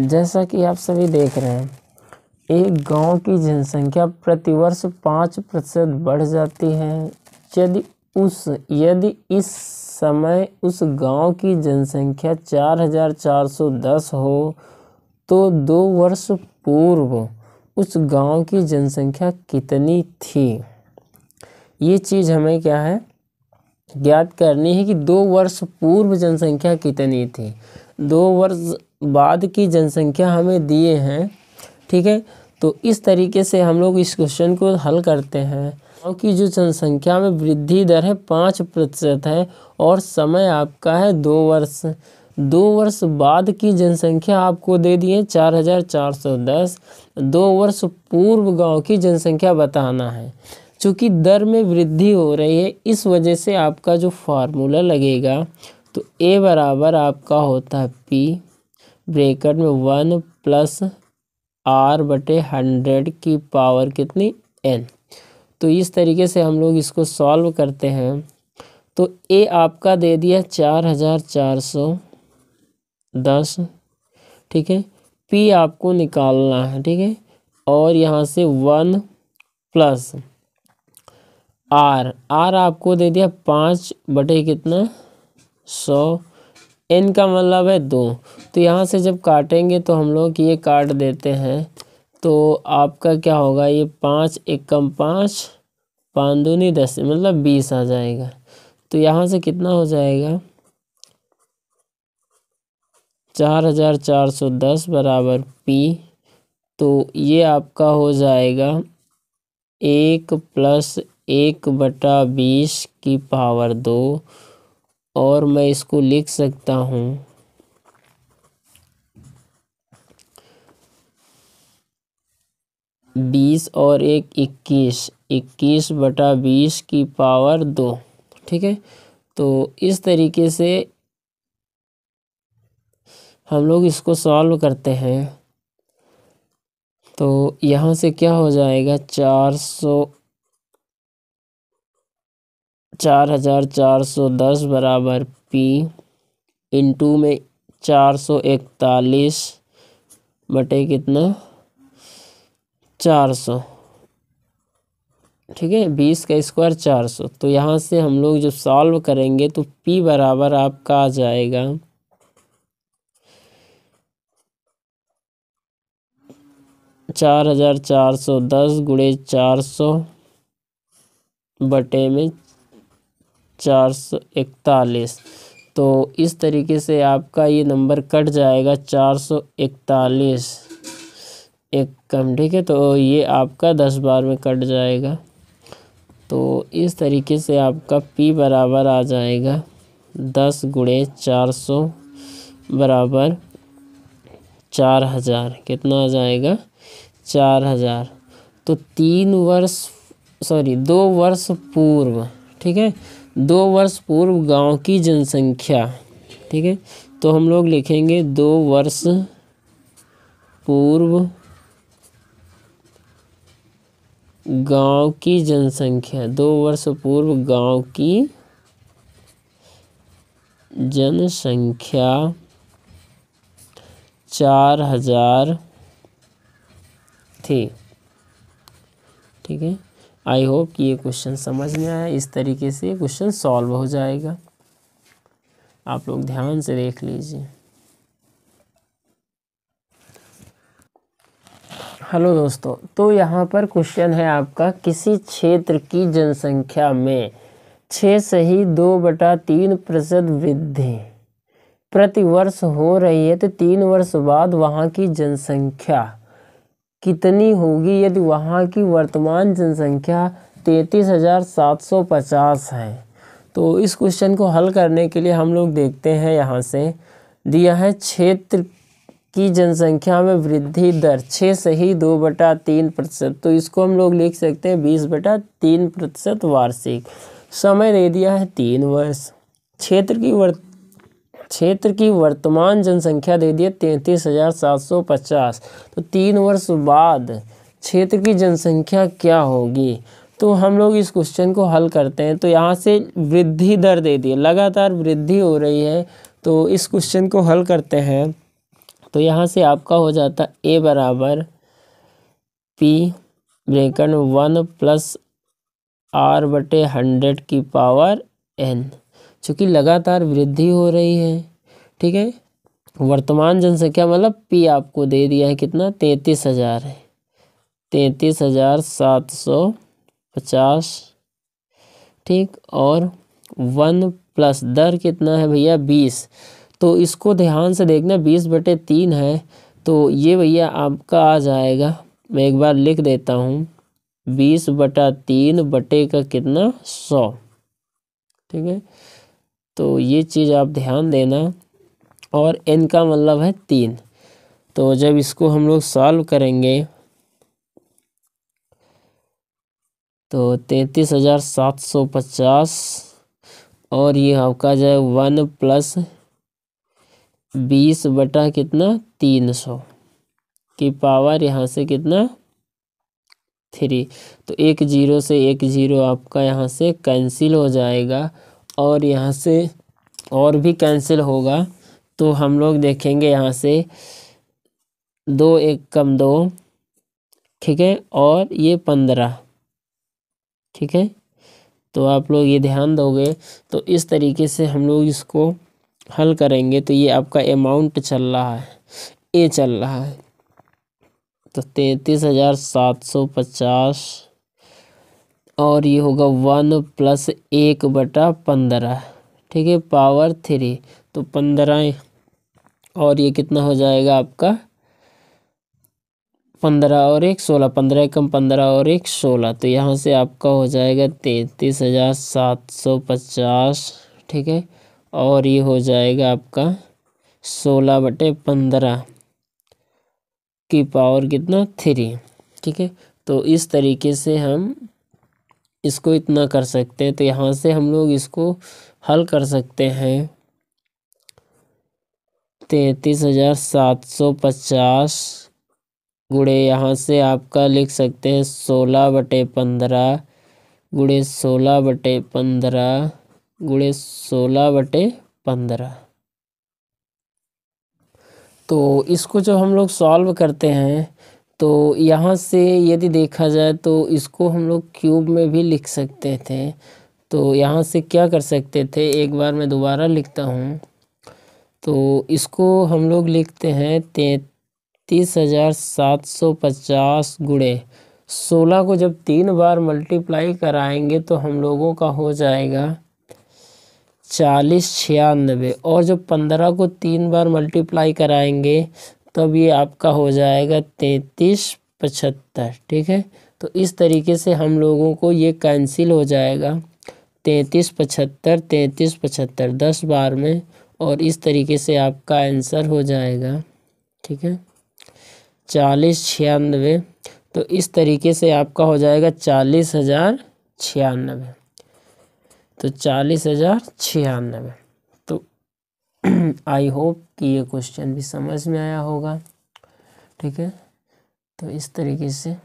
जैसा कि आप सभी देख रहे हैं एक गांव की जनसंख्या प्रतिवर्ष पाँच प्रतिशत बढ़ जाती है यदि उस यदि इस समय उस गांव की जनसंख्या चार हजार चार सौ दस हो तो दो वर्ष पूर्व उस गांव की जनसंख्या कितनी थी ये चीज़ हमें क्या है ज्ञात करनी है कि दो वर्ष पूर्व जनसंख्या कितनी थी दो वर्ष बाद की जनसंख्या हमें दिए हैं ठीक है तो इस तरीके से हम लोग इस क्वेश्चन को हल करते हैं गाँव की जो जनसंख्या में वृद्धि दर है पाँच प्रतिशत है और समय आपका है दो वर्ष दो वर्ष बाद की जनसंख्या आपको दे दी है चार हज़ार चार सौ दस दो वर्ष पूर्व गांव की जनसंख्या बताना है चूँकि दर में वृद्धि हो रही है इस वजह से आपका जो फार्मूला लगेगा तो ए बराबर आपका होता है पी ब्रेकेट में वन प्लस आर बटे हंड्रेड की पावर कितनी एन तो इस तरीके से हम लोग इसको सॉल्व करते हैं तो ए आपका दे दिया चार हज़ार चार सौ दस ठीक है पी आपको निकालना है ठीक है और यहाँ से वन प्लस आर आर आपको दे दिया पाँच बटे कितना सौ एन का मतलब है दो तो यहाँ से जब काटेंगे तो हम लोग ये काट देते हैं तो आपका क्या होगा ये पाँच एकम पाँच पाँच दूनी दस मतलब बीस आ जाएगा तो यहाँ से कितना हो जाएगा चार हज़ार चार सौ दस बराबर पी तो ये आपका हो जाएगा एक प्लस एक बटा बीस की पावर दो और मैं इसको लिख सकता हूँ बीस और एक इक्कीस इक्कीस बटा बीस की पावर दो ठीक है तो इस तरीके से हम लोग इसको सॉल्व करते हैं तो यहाँ से क्या हो जाएगा चार सौ चार हज़ार चार सौ दस बराबर पी इंटू में चार सौ इकतालीस बटे कितना चार सौ ठीक है बीस का स्क्वायर चार सौ तो यहाँ से हम लोग जब सॉल्व करेंगे तो पी बराबर आपका आ जाएगा चार हज़ार चार सौ दस गुड़े चार सौ बटे में चार सौ इकतालीस तो इस तरीके से आपका ये नंबर कट जाएगा चार सौ इकतालीस एक कम ठीक है तो ये आपका दस बार में कट जाएगा तो इस तरीके से आपका P बराबर आ जाएगा दस गुणे चार सौ बराबर चार हज़ार कितना आ जाएगा चार हज़ार तो तीन वर्ष सॉरी दो वर्ष पूर्व ठीक है दो वर्ष पूर्व गांव की जनसंख्या ठीक है तो हम लोग लिखेंगे दो वर्ष पूर्व गांव की जनसंख्या दो वर्ष पूर्व गांव की जनसंख्या चार हजार थी ठीक है आई होप कि ये क्वेश्चन समझ में आया इस तरीके से क्वेश्चन सॉल्व हो जाएगा आप लोग ध्यान से देख लीजिए हेलो दोस्तों तो यहाँ पर क्वेश्चन है आपका किसी क्षेत्र की जनसंख्या में छः से ही दो बटा तीन प्रतिशत वृद्धि प्रतिवर्ष हो रही है तो तीन वर्ष बाद वहाँ की जनसंख्या कितनी होगी यदि वहाँ की वर्तमान जनसंख्या तैंतीस हज़ार सात सौ पचास है तो इस क्वेश्चन को हल करने के लिए हम लोग देखते हैं यहाँ से दिया है क्षेत्र की जनसंख्या में वृद्धि दर छः से ही दो बटा तीन प्रतिशत तो इसको हम लोग लिख सकते हैं बीस बटा तीन प्रतिशत वार्षिक समय दे दिया है तीन वर्ष क्षेत्र की वर्त क्षेत्र की वर्तमान जनसंख्या दे दी है तैंतीस हज़ार सात सौ पचास तो तीन वर्ष बाद क्षेत्र की जनसंख्या क्या होगी तो हम लोग इस क्वेश्चन को हल करते हैं तो यहाँ से वृद्धि दर दे दी है लगातार वृद्धि हो रही है तो इस क्वेश्चन को हल करते हैं तो यहाँ से आपका हो जाता ए बराबर P bracket one plus R बटे हंड्रेड की पावर एन चूँकि लगातार वृद्धि हो रही है ठीक है वर्तमान जनसंख्या मतलब पी आपको दे दिया है कितना तैंतीस हज़ार है तैंतीस हज़ार सात सौ पचास ठीक और वन प्लस दर कितना है भैया बीस तो इसको ध्यान से देखना बीस बटे तीन है तो ये भैया आपका आ जाएगा मैं एक बार लिख देता हूँ बीस बटा तीन बटे का कितना सौ ठीक है तो ये चीज़ आप ध्यान देना और एन का मतलब है तीन तो जब इसको हम लोग सॉल्व करेंगे तो तैंतीस हज़ार सात सौ पचास और ये आपका जो है वन प्लस बीस बटा कितना तीन सौ की पावर यहाँ से कितना थ्री तो एक जीरो से एक जीरो आपका यहाँ से कैंसिल हो जाएगा और यहाँ से और भी कैंसिल होगा तो हम लोग देखेंगे यहाँ से दो एक कम दो ठीक है और ये पंद्रह ठीक है तो आप लोग ये ध्यान दोगे तो इस तरीके से हम लोग इसको हल करेंगे तो ये आपका अमाउंट चल रहा है ए चल रहा है तो तैंतीस हज़ार सात सौ पचास और ये होगा वन प्लस एक बटा पंद्रह ठीक है पावर थ्री तो पंद्रह और ये कितना हो जाएगा आपका पंद्रह और एक सोलह पंद्रह कम पंद्रह और एक सोलह तो यहाँ से आपका हो जाएगा तैंतीस हज़ार सात सौ पचास ठीक है और ये हो जाएगा आपका सोलह बटे पंद्रह की पावर कितना थ्री ठीक है तो इस तरीके से हम इसको इतना कर सकते हैं तो यहाँ से हम लोग इसको हल कर सकते हैं तैंतीस हज़ार सात सौ पचास गुड़े यहाँ से आपका लिख सकते हैं सोलह बटे पंद्रह गुड़े सोलह बटे पंद्रह गुड़े सोलह बटे पंद्रह तो इसको जब हम लोग सॉल्व करते हैं तो यहाँ से यदि देखा जाए तो इसको हम लोग क्यूब में भी लिख सकते थे तो यहाँ से क्या कर सकते थे एक बार मैं दोबारा लिखता हूँ तो इसको हम लोग लिखते हैं तैतीस हज़ार सात सौ पचास गुड़े सोलह को जब तीन बार मल्टीप्लाई कराएंगे तो हम लोगों का हो जाएगा चालीस छियानबे और जब पंद्रह को तीन बार मल्टीप्लाई कराएंगे तब ये आपका हो जाएगा तैंतीस पचहत्तर ठीक है तो इस तरीके से हम लोगों को ये कैंसिल हो जाएगा तैंतीस पचहत्तर तैंतीस पचहत्तर दस बार में और इस तरीके से आपका आंसर हो जाएगा ठीक है चालीस छियानवे तो इस तरीके से आपका हो जाएगा चालीस हज़ार छियानवे तो चालीस हज़ार छियानवे आई होप कि ये क्वेश्चन भी समझ में आया होगा ठीक है तो इस तरीके से